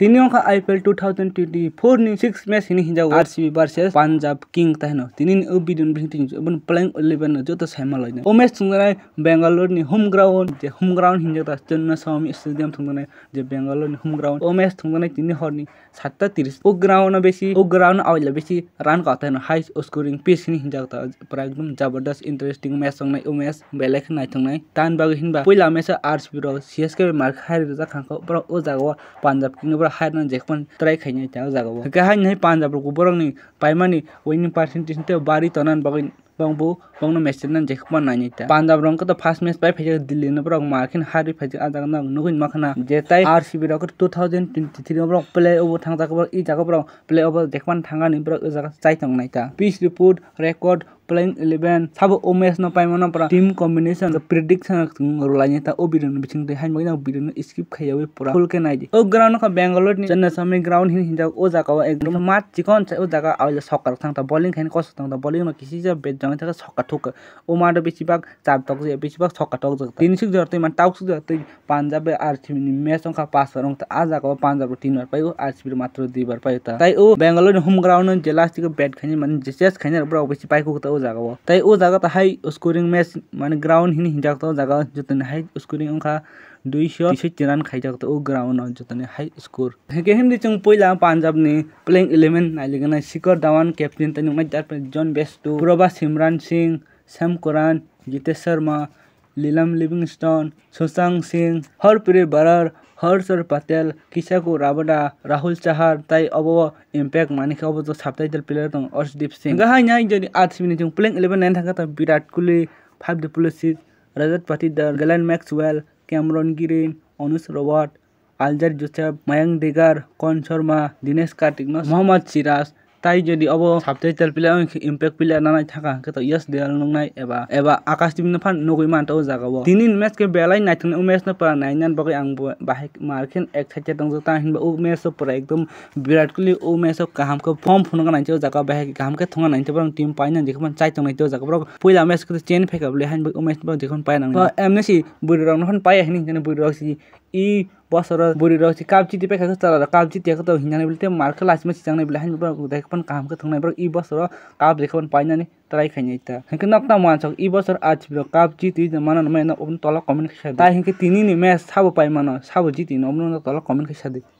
তিনিও IPL two thousand twenty four নি six match হিনি হিজাও RCB versus Punjab king তাহেন তিনি বিদুন বিহিন এবং প্লেইং ইলেভেন যত সাইমা লয় ও ম্যাচ থাকায় বেঙ্গালোর নি হোম গ্রাউন্ড যে হোম গ্রাউন্ড হিনজা তা চেন্নাই সামি স্টেডিয়াম থাকায় যে বেঙ্গালোর নি হোম গ্রাউন্ড ও ম্যাচ থাকায় তিনি হরনি সাতটা তিরিশ ও গ্রাউন্ড বেশি ও গ্राउंड आउला बेसी रन का हाई स्कोरिंग पेस हिनी हिंजाता पूरा एकदम जबरदस्त इंटरेस्टिंग मैच संनाय ओ मैच बेलेक नाय थांनाय तान बागै हिनबा पहिला मैच आरसीबी रो सीएसके मार खारि रजा खांखो पर ओ जागो Punjab king hiding the Japan, Trikan, Tazago. Kahan Hippanza, Buburoni, Paimani, winning percentage into Bariton and Bogin. Bongbo, Bongo Messin and Jackman Nanita. Panda Bronco, the past mess by Pedro Dilinabrog Mark and Harry Pedro Adana, Nugin Makana, Jetai, RCB Rock, two thousand twenty three of Rock, play over Tangabro, Itagabro, play over Jackman Tangan in Brook Zaitang Nita. Peace report, record, playing 11 sabo omes no paimano pra team combination prediction rolanya ta obirin biching de hain magna obirin skip khaiawe pura full ke naidi o ground ka bangalore ni chennai sami ground hin hinja o jaga wa ekdom mat chikon o jaga awla sokar thang ta bowling khain kos thang ta bowling no kisi ja bet jang thaka sokar thuk o ma de bichi bag chap tok je bichi bag sokar tok jak tin sik jartai man tauk sik jartai punjab ar thim ni match ka pass rong ta a jaga punjab tin bar pai RCB मात्र दुई बार पाई ता ताई ओ Bangalore home ground जेला bat खानी मन जेसेस खानी बड़ा बेसी पाई को jaga o tei o jaga hai scoring match mane ground hini hijak to jaga jotoni hai scoring ongkha दुईशो तिसठी रन खाइजक तो ग्राउंड जतने हाई स्कोर हेके हिम दिचंग पहिला पंजाब ने प्लेइंग 11 नाइलिगना शिखर धवन कैप्टन तने मजार जॉन बेस्टो तो Prabhsimran Singh Sam Curran Jitesh Sharma Liam Livingstone Sushant Singh Harpreet Brar Harshal Patel Kagiso Rabada Rahul Chahar ताई अब इम्पैक्ट माने अब तो साप्ताहिक प्लेयर दं अर्शदीप सिंह गाहा यहाँ जो आठ मिनट जो प्लेइंग इलेवन नाइन था तो Virat Kohli Faf du Plessis Rajat Patidar Glenn Maxwell Cameron Green Anuj Rawat Alzarri Joseph Mayank Dagar Karn Sharma Dinesh Kartik Mohammad Siraj তাই যদি অব সাবটাইটেল পিলে ইম্পেক্ট পিলে নানাই থাকা কেতা ইয়াস দেয়াল নাই এবা এবা আকাশ টিম নফান নগৈ মানত জাগাব তিনি মেচ কে বেলাই নাই থাকে উমেশ নপৰা নাই নান বাকী আং বাহে মাৰখেন এক ঠাইতে দং তা হিন উ মেচৰ পৰা একদম বিৰাট কোহলি উ মেচক কাহাম কে ফৰ্ম ফোন কৰা নাইতেও জাগা বাহে কাহাম কে থঙা নাইতে পৰা টিম পাই নাই দেখোন চাই থং নাইতেও জাগা পৰা পইলা মেচ কে চেন ফেকা বুলি হাইন উমেশ দেখোন পাই নাই এমনেছি বুঢ়ী ৰং নহয় পাই আহিনি বুঢ়ী ৰং ই बसेर बुरी रौसी काम चिटिपे खाएको चला काम चिटिएको त हिँड्ने बेला त्यहाँ मार्क लास्टमा चिचाङ्ने बेला हाइन पनि कामको थांनाय यी बसेर बस र काप देखन नि तराई खाइने त हिंके नक्ता मान्छ यी बसेर आज बिलो काप जिति मान मैन तल कमेन्ट खेसा त्यहाँदेखि तिनी नि म्याच छाबो पाइ पाइमान छाबो जिति नम्नु तल कमेन्ट खेसा